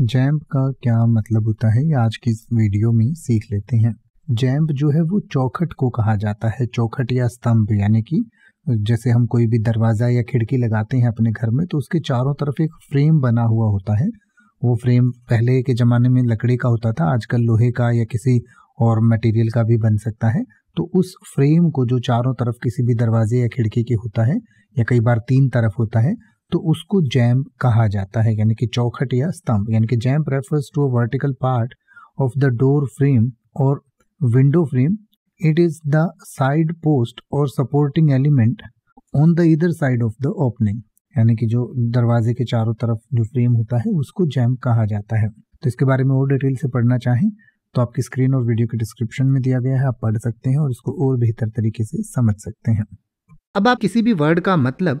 XAMPP का क्या मतलब होता है आज की इस वीडियो में सीख लेते हैं जैम्प जो है वो चौखट को कहा जाता है चौखट या स्तंभ यानी कि जैसे हम कोई भी दरवाज़ा या खिड़की लगाते हैं अपने घर में तो उसके चारों तरफ एक फ्रेम बना हुआ होता है वो फ्रेम पहले के ज़माने में लकड़ी का होता था आजकल लोहे का या किसी और मटेरियल का भी बन सकता है तो उस फ्रेम को जो चारों तरफ किसी भी दरवाजे या खिड़की के होता है या कई बार तीन तरफ होता है तो उसको जैम कहा जाता है यानी कि चौखट या स्तंभ यानी कि jamb refers to a vertical part of the door frame और window frame it is the side post और सपोर्टिंग एलिमेंट ऑन द इधर साइड ऑफ द ओपनिंग यानी कि जो दरवाजे के चारों तरफ जो फ्रेम होता है उसको जैम कहा जाता है तो इसके बारे में और डिटेल से पढ़ना चाहें तो आपकी स्क्रीन और वीडियो के डिस्क्रिप्शन में दिया गया है आप पढ़ सकते हैं और इसको और बेहतर तरीके से समझ सकते हैं अब आप किसी भी वर्ड का मतलब